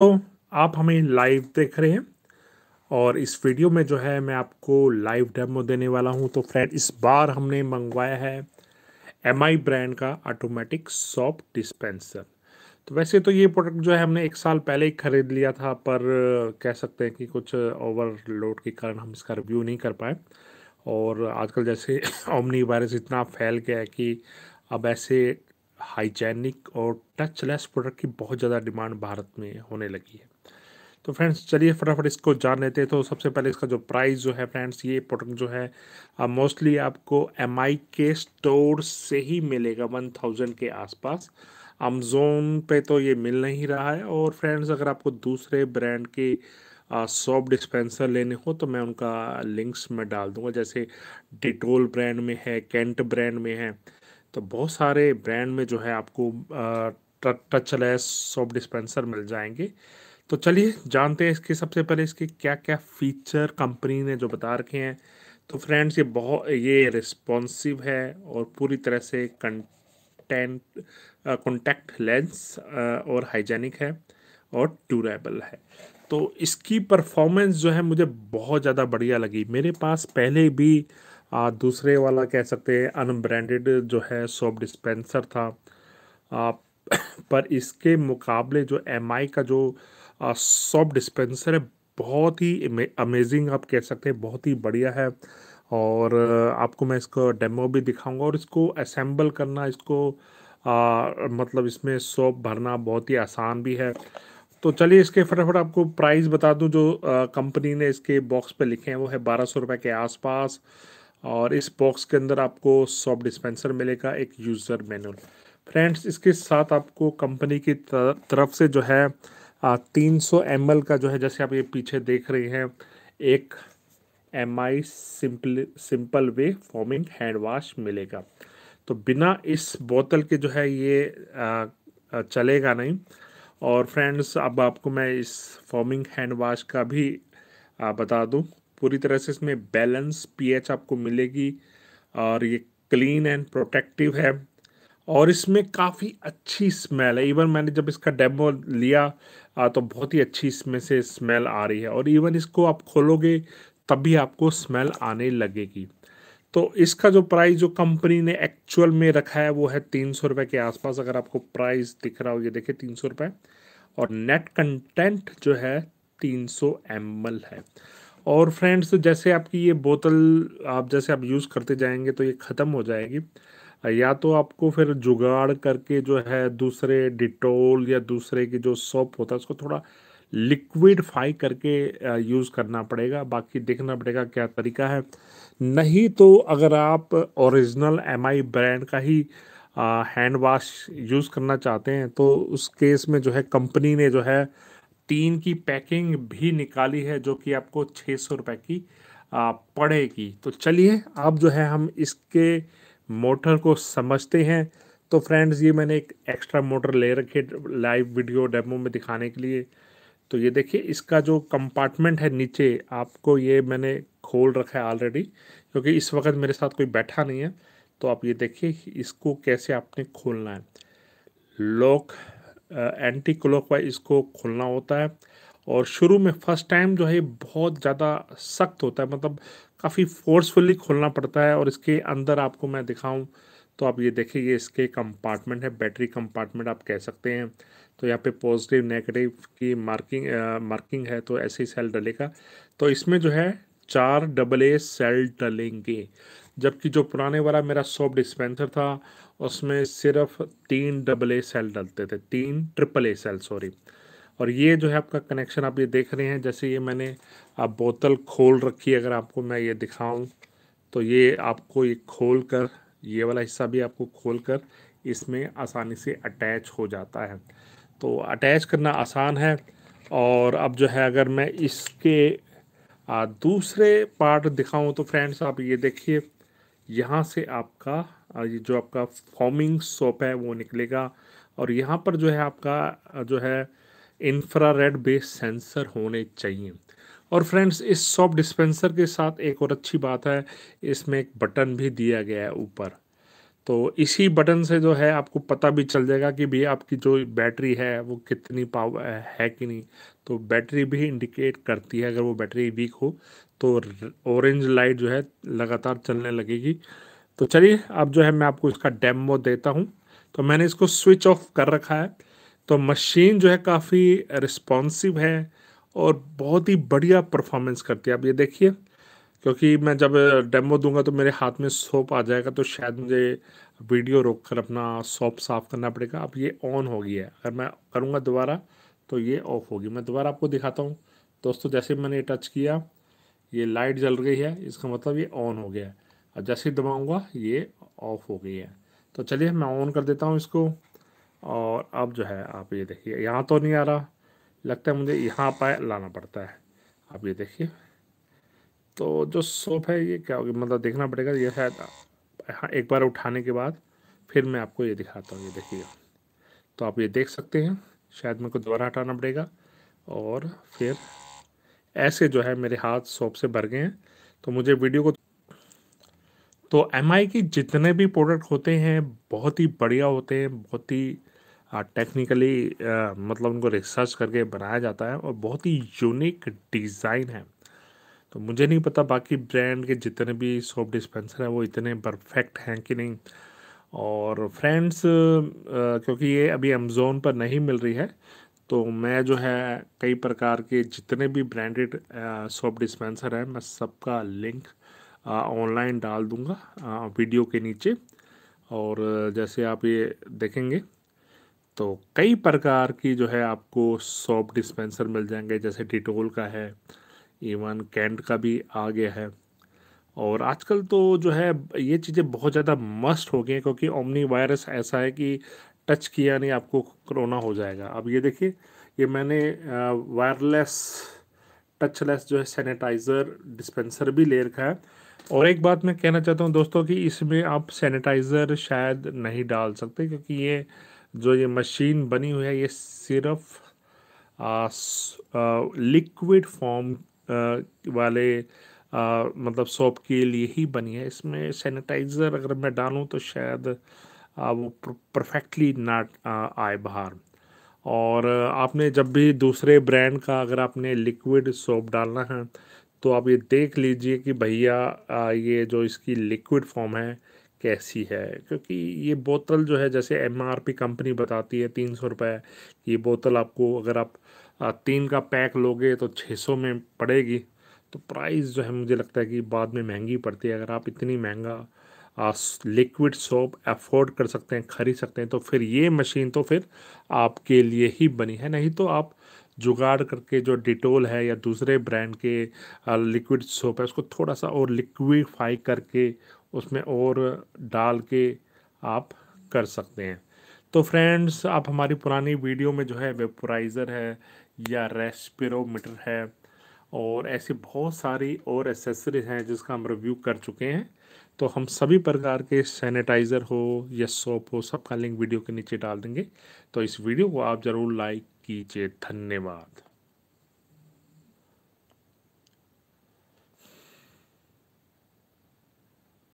तो आप हमें लाइव देख रहे हैं और इस वीडियो में जो है मैं आपको लाइव डेमो देने वाला हूं तो फ्रेंड इस बार हमने मंगवाया है एम ब्रांड का ऑटोमेटिक सॉप डिस्पेंसर तो वैसे तो ये प्रोडक्ट जो है हमने एक साल पहले ही ख़रीद लिया था पर कह सकते हैं कि कुछ ओवरलोड के कारण हम इसका रिव्यू नहीं कर पाए और आजकल जैसे ओमनी वायरस इतना फैल गया है कि अब ऐसे हाइजैनिक और टचलेस प्रोडक्ट की बहुत ज़्यादा डिमांड भारत में होने लगी है तो फ्रेंड्स चलिए फटाफट इसको जान लेते हैं तो सबसे पहले इसका जो प्राइस जो है फ्रेंड्स ये प्रोडक्ट जो है मोस्टली आपको एम के स्टोर से ही मिलेगा वन थाउजेंड के आसपास अमेजोन पे तो ये मिल नहीं रहा है और फ्रेंड्स अगर आपको दूसरे ब्रांड के सॉप डिस्पेंसर लेने हो तो मैं उनका लिंक्स में डाल दूंगा जैसे डिटोल ब्रांड में है कैंट ब्रांड में है तो बहुत सारे ब्रांड में जो है आपको टचलेस सॉप डिस्पेंसर मिल जाएंगे तो चलिए जानते हैं इसके सबसे पहले इसके क्या क्या फीचर कंपनी ने जो बता रखे हैं तो फ्रेंड्स ये बहुत ये रिस्पॉन्सिव है और पूरी तरह से कंटेंट कॉन्टैक्ट लेंस और हाइजेनिक है और ड्यूरेबल है तो इसकी परफॉर्मेंस जो है मुझे बहुत ज़्यादा बढ़िया लगी मेरे पास पहले भी आ, दूसरे वाला कह सकते हैं अनब्रांडेड जो है सोप डिस्पेंसर था आ, पर इसके मुकाबले जो एम का जो सोप डिस्पेंसर है बहुत ही अमेजिंग आप कह सकते हैं बहुत ही बढ़िया है और आपको मैं इसका डेमो भी दिखाऊंगा और इसको असेंबल करना इसको आ, मतलब इसमें सोप भरना बहुत ही आसान भी है तो चलिए इसके फटाफट आपको प्राइस बता दूं जो कंपनी ने इसके बॉक्स पे लिखे हैं वो है बारह सौ रुपये के आसपास और इस बॉक्स के अंदर आपको सॉप डिस्पेंसर मिलेगा एक यूज़र मैनुअल फ्रेंड्स इसके साथ आपको कंपनी की तरफ से जो है तीन सौ एम का जो है जैसे आप ये पीछे देख रहे हैं एक M I simple simple way foaming hand wash मिलेगा तो बिना इस बोतल के जो है ये चलेगा नहीं और फ्रेंड्स अब आपको मैं इस फॉर्मिंग हैंड वाश का भी बता दूं पूरी तरह से इसमें बैलेंस पीएच आपको मिलेगी और ये क्लीन एंड प्रोटेक्टिव है और इसमें काफ़ी अच्छी स्मेल है इवन मैंने जब इसका डेमो लिया तो बहुत ही अच्छी इसमें से स्मेल आ रही है और इवन इसको आप खोलोगे तब भी आपको स्मेल आने लगेगी तो इसका जो प्राइस जो कंपनी ने एक्चुअल में रखा है वो है तीन सौ रुपये के आसपास अगर आपको प्राइस दिख रहा हो ये देखिए तीन सौ रुपये और नेट कंटेंट जो है तीन सौ एम है और फ्रेंड्स जैसे आपकी ये बोतल आप जैसे आप यूज़ करते जाएंगे तो ये ख़त्म हो जाएगी या तो आपको फिर जुगाड़ करके जो है दूसरे डिटोल या दूसरे की जो सोप होता है उसको थोड़ा लिक्विडफाई करके यूज़ करना पड़ेगा बाकी देखना पड़ेगा क्या तरीका है नहीं तो अगर आप ओरिजिनल एम ब्रांड का ही हैंड वाश यूज़ करना चाहते हैं तो उस केस में जो है कंपनी ने जो है तीन की पैकिंग भी निकाली है जो कि आपको छः सौ रुपये की पड़ेगी तो चलिए अब जो है हम इसके मोटर को समझते हैं तो फ्रेंड्स ये मैंने एक एक्स्ट्रा मोटर ले रखे लाइव वीडियो डेमो में दिखाने के लिए तो ये देखिए इसका जो कंपार्टमेंट है नीचे आपको ये मैंने खोल रखा है ऑलरेडी क्योंकि इस वक्त मेरे साथ कोई बैठा नहीं है तो आप ये देखिए इसको कैसे आपने खोलना है लॉक एंटी क्लॉक इसको खोलना होता है और शुरू में फर्स्ट टाइम जो है बहुत ज़्यादा सख्त होता है मतलब काफ़ी फोर्सफुली खोलना पड़ता है और इसके अंदर आपको मैं दिखाऊं तो आप ये देखिए ये इसके कंपार्टमेंट है बैटरी कंपार्टमेंट आप कह सकते हैं तो यहाँ पे पॉजिटिव नेगेटिव की मार्किंग आ, मार्किंग है तो ऐसे ही सेल डलेगा तो इसमें जो है चार डबल ए सेल डलेंगे जबकि जो पुराने वाला मेरा सॉफ्ट डिस्पेंसर था उसमें सिर्फ तीन डबल ए सेल डलते थे तीन ट्रिपल ए सेल सॉरी और ये जो है आपका कनेक्शन आप ये देख रहे हैं जैसे ये मैंने आप बोतल खोल रखी है अगर आपको मैं ये दिखाऊं तो ये आपको ये खोल कर ये वाला हिस्सा भी आपको खोल कर इसमें आसानी से अटैच हो जाता है तो अटैच करना आसान है और अब जो है अगर मैं इसके दूसरे पार्ट दिखाऊं तो फ्रेंड्स आप ये देखिए यहाँ से आपका ये जो आपका फॉर्मिंग सोप है वो निकलेगा और यहाँ पर जो है आपका जो है इंफ्रारेड बेस्ड सेंसर होने चाहिए और फ्रेंड्स इस सॉप डिस्पेंसर के साथ एक और अच्छी बात है इसमें एक बटन भी दिया गया है ऊपर तो इसी बटन से जो है आपको पता भी चल जाएगा कि भैया आपकी जो बैटरी है वो कितनी पावर है कि नहीं तो बैटरी भी इंडिकेट करती है अगर वो बैटरी वीक हो तो ऑरेंज लाइट जो है लगातार चलने लगेगी तो चलिए अब जो है मैं आपको इसका डेमो देता हूँ तो मैंने इसको स्विच ऑफ कर रखा है तो मशीन जो है काफ़ी रिस्पॉन्सिव है और बहुत ही बढ़िया परफॉर्मेंस करती है आप ये देखिए क्योंकि मैं जब डेमो दूंगा तो मेरे हाथ में सोप आ जाएगा तो शायद मुझे वीडियो रोक कर अपना सोप साफ करना पड़ेगा अब ये ऑन हो गया है अगर मैं करूँगा दोबारा तो ये ऑफ होगी मैं दोबारा आपको दिखाता हूँ दोस्तों जैसे मैंने ये टच किया ये लाइट जल रही है इसका मतलब ये ऑन हो गया है और जैसे ही दबाऊँगा ये ऑफ हो गई है तो चलिए मैं ऑन कर देता हूँ इसको और अब जो है आप ये देखिए यहाँ तो नहीं आ रहा लगता है मुझे यहाँ पर लाना पड़ता है आप ये देखिए तो जो सोप है ये क्या होगी मतलब देखना पड़ेगा ये शायद हाँ एक बार उठाने के बाद फिर मैं आपको ये दिखाता हूँ ये देखिए तो आप ये देख सकते हैं शायद मेरे को दोबारा हटाना पड़ेगा और फिर ऐसे जो है मेरे हाथ सोप से भर गए हैं तो मुझे वीडियो को तो एम के जितने भी प्रोडक्ट होते हैं बहुत ही बढ़िया होते हैं बहुत ही टेक्निकली मतलब उनको रिसर्च करके बनाया जाता है और बहुत ही यूनिक डिज़ाइन है तो मुझे नहीं पता बाकी ब्रांड के जितने भी सोप डिस्पेंसर हैं वो इतने परफेक्ट हैं कि नहीं और फ्रेंड्स क्योंकि ये अभी अमेज़ोन पर नहीं मिल रही है तो मैं जो है कई प्रकार के जितने भी ब्रांडेड सोप डिस्पेंसर हैं मैं सबका लिंक ऑनलाइन डाल दूँगा वीडियो के नीचे और जैसे आप ये देखेंगे तो कई प्रकार की जो है आपको सोप डिस्पेंसर मिल जाएंगे जैसे डिटोल का है इवन कैंट का भी आ गया है और आजकल तो जो है ये चीज़ें बहुत ज़्यादा मस्ट हो गई हैं क्योंकि ओमनी वायरस ऐसा है कि टच किया नहीं आपको कोरोना हो जाएगा अब ये देखिए ये मैंने वायरलेस टचलेस जो है सैनिटाइज़र डिस्पेंसर भी ले रखा है और एक बात मैं कहना चाहता हूँ दोस्तों कि इसमें आप सैनिटाइज़र शायद नहीं डाल सकते क्योंकि ये जो ये मशीन बनी हुई है ये सिर्फ लिक्विड फॉर्म वाले आ, मतलब सोप के लिए ही बनी है इसमें सैनिटाइज़र अगर मैं डालूँ तो शायद आ, वो परफेक्टली ना आए बाहर और आपने जब भी दूसरे ब्रांड का अगर आपने लिक्विड सोप डालना है तो आप ये देख लीजिए कि भैया ये जो इसकी लिक्विड फॉर्म है कैसी है क्योंकि ये बोतल जो है जैसे एम कंपनी बताती है तीन सौ रुपये ये बोतल आपको अगर आप तीन का पैक लोगे तो 600 में पड़ेगी तो प्राइस जो है मुझे लगता है कि बाद में महंगी पड़ती है अगर आप इतनी महंगा लिक्विड सोप अफोर्ड कर सकते हैं खरीद सकते हैं तो फिर ये मशीन तो फिर आपके लिए ही बनी है नहीं तो आप जुगाड़ करके जो डिटोल है या दूसरे ब्रांड के लिक्विड सोप है उसको थोड़ा सा और लिक्विफाई करके उसमें और डाल के आप कर सकते हैं तो फ्रेंड्स आप हमारी पुरानी वीडियो में जो है वेपोराइज़र है या रेस्पिरोमीटर है और ऐसी बहुत सारी और एसेसरीज हैं जिसका हम रिव्यू कर चुके हैं तो हम सभी प्रकार के सैनिटाइज़र हो या सोप हो सबका लिंक वीडियो के नीचे डाल देंगे तो इस वीडियो को आप ज़रूर लाइक कीजिए धन्यवाद